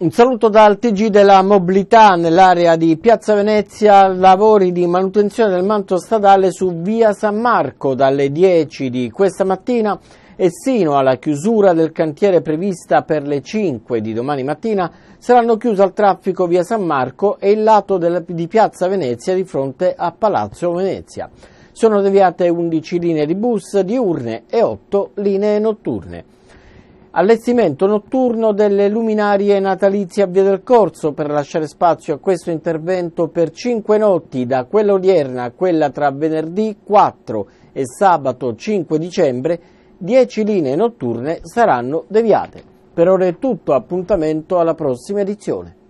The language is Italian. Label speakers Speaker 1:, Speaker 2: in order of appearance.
Speaker 1: Un saluto dal TG della mobilità nell'area di Piazza Venezia, lavori di manutenzione del manto statale su via San Marco dalle 10 di questa mattina e sino alla chiusura del cantiere prevista per le 5 di domani mattina saranno chiuse al traffico via San Marco e il lato della, di Piazza Venezia di fronte a Palazzo Venezia. Sono deviate 11 linee di bus diurne e 8 linee notturne. Allestimento notturno delle luminarie natalizie a Via del Corso per lasciare spazio a questo intervento per cinque notti, da quella odierna a quella tra venerdì 4 e sabato 5 dicembre, dieci linee notturne saranno deviate. Per ora è tutto, appuntamento alla prossima edizione.